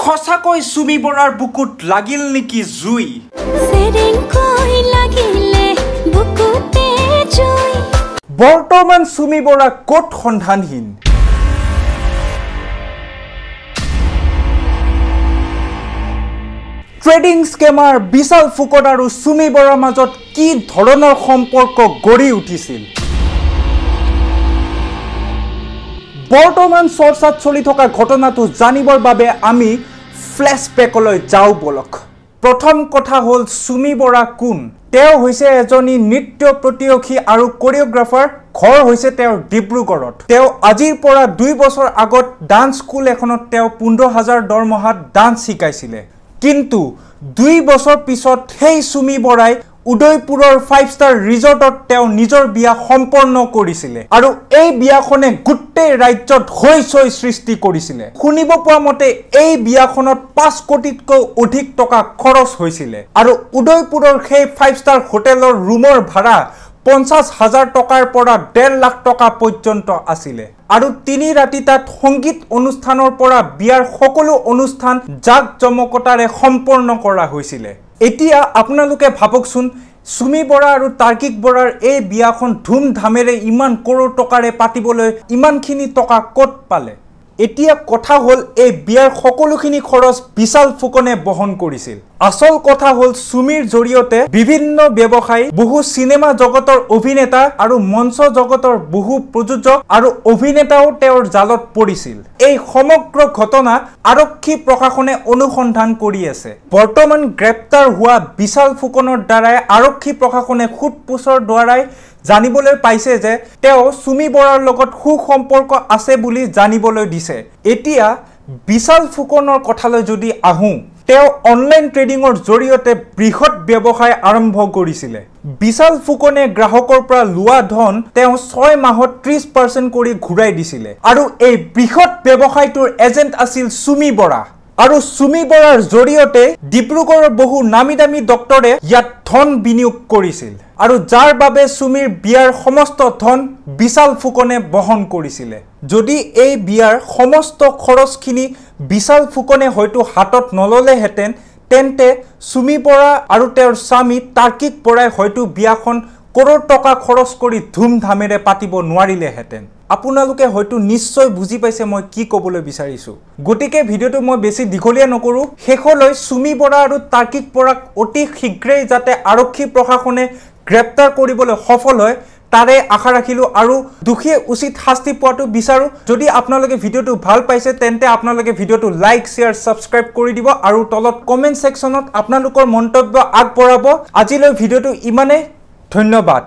সঁচাকৈ চুমি বৰাৰ বুকুত লাগিল নেকি জুই বৰ্তমান চুমি বৰা ক'ত সন্ধানহীন ট্ৰেডিং স্কেমাৰ বিশাল ফুকন আৰু চুমি বৰাৰ মাজত কি ধৰণৰ সম্পৰ্ক গঢ়ি উঠিছিল বৰ্তমান চৰ্চাত চলি থকা ঘটনাটো জানিবৰ বাবে আমি ফ্লেশবেকলৈ যাওঁ বলক প্ৰথম কথা হ'ল চুমি বৰা কোন তেওঁ হৈছে এজনী নৃত্য প্ৰতিয়সী আৰু কৰিঅ'গ্ৰাফাৰ ঘৰ হৈছে তেওঁৰ ডিব্ৰুগড়ত তেওঁ আজিৰ পৰা দুই বছৰ আগত ডান্স স্কুল এখনত তেওঁ পোন্ধৰ হাজাৰ দৰমহাত ডান্স শিকাইছিলে কিন্তু দুই বছৰ পিছত সেই চুমি বৰাই উদয়পুৰৰ ফাইভ ষ্টাৰ ৰিজৰ্টত তেওঁ নিজৰ বিয়া সম্পন্ন কৰিছিলে আৰু এই বিয়াখনে গোটেই ৰাজ্যত হৈচৈ সৃষ্টি কৰিছিলে শুনিব পোৱা মতে এই বিয়াখনত পাঁচ কোটিতকৈ অধিক টকা খৰচ হৈছিলে আৰু উদয়পুৰৰ সেই ফাইভ ষ্টাৰ হোটেলৰ ৰুমৰ ভাড়া পঞ্চাছ হাজাৰ টকাৰ পৰা ডেৰ লাখ টকা পৰ্যন্ত আছিলে আৰু তিনি ৰাতি তাত সংগীত অনুষ্ঠানৰ পৰা বিয়াৰ সকলো অনুষ্ঠান জাক জমকতাৰে সম্পন্ন কৰা হৈছিলে এতিয়া আপোনালোকে ভাবকচোন চুমি বৰা আৰু তাৰ্কিক বৰাৰ এই বিয়াখন ধুমধামেৰে ইমান কৰোৰ টকাৰে পাতিবলৈ ইমানখিনি টকা ক'ত পালে এতিয়া কথা হ'ল এই বিয়াৰ সকলোখিনি খৰচ বিশাল ফুকনে বহন কৰিছিল আসল কথা হল সুমিৰ জড়িয়তে বিভিন্ন ব্যবসায়ী বহু সিনেমা জগতৰ অভিনেতা আৰু মঞ্চ জগতৰ বহু প্ৰযোজক আৰু অভিনেতাও তেওঁৰ জালত পৰিছিল এই সমগ্ৰ ঘটনা আৰক্ষী প্ৰশাসনে অনুসন্ধান কৰি আছে বৰ্তমান গ্ৰেপ্তাৰ হোৱা বিশাল ফুকনৰ দ্বাৰাই আৰক্ষী প্ৰশাসনে সোধ পোছৰ দ্বাৰাই জানিবলৈ পাইছে যে তেওঁ সুমি বৰাৰ লগত সু সম্পৰ্ক আছে বুলি জানিবলৈ দিছে এতিয়া বিশাল ফুকনৰ কথালৈ যদি আহোঁ তেওঁ অনলাইন ট্ৰেডিঙৰ জৰিয়তে বৃহৎ ব্যৱসায় আৰম্ভ কৰিছিলে বিশাল ফুকনে গ্ৰাহকৰ পৰা লোৱা ধন তেওঁ ছয় মাহত ত্ৰিশ পাৰ্চেণ্ট কৰি ঘূৰাই দিছিলে আৰু এই বৃহৎ ব্যৱসায়টোৰ এজেণ্ট আছিল চুমি বৰা আৰু চুমি বৰাৰ জৰিয়তে ডিব্ৰুগড়ৰ বহু নামী দামী ডক্তৰে ইয়াত ধন বিনিয়োগ কৰিছিল আৰু যাৰ বাবে চুমিৰ বিয়াৰ সমস্ত ধন বিশাল ফুকনে বহন কৰিছিলে যদি এই বিয়াৰ সমস্ত খৰচখিনি বিশাল ফুকনে হয়তো হাতত নললেহেঁতেন তেন্তে চুমি বৰা আৰু তেওঁৰ স্বামী তাৰ্কিক বৰাই হয়তো বিয়াখন কৰোৰ টকা খৰচ কৰি ধুমধামেৰে পাতিব নোৱাৰিলেহেঁতেন আপোনালোকে হয়তো নিশ্চয় বুজি পাইছে মই কি ক'বলৈ বিচাৰিছোঁ গতিকে ভিডিঅ'টো মই বেছি দীঘলীয়া নকৰোঁ শেষলৈ চুমি বৰা আৰু তাৰ্কিক বৰাক অতি শীঘ্ৰেই যাতে আৰক্ষী প্ৰশাসনে গ্ৰেপ্তাৰ কৰিবলৈ সফল হয় তাৰে আশা ৰাখিলোঁ আৰু দোষীয়ে উচিত শাস্তি পোৱাটো বিচাৰোঁ যদি আপোনালোকে ভিডিঅ'টো ভাল পাইছে তেন্তে আপোনালোকে ভিডিঅ'টো লাইক শ্বেয়াৰ ছাবস্ক্ৰাইব কৰি দিব আৰু তলত কমেণ্ট ছেকশ্যনত আপোনালোকৰ মন্তব্য আগবঢ়াব আজিলৈ ভিডিঅ'টো ইমানেই ধন্যবাদ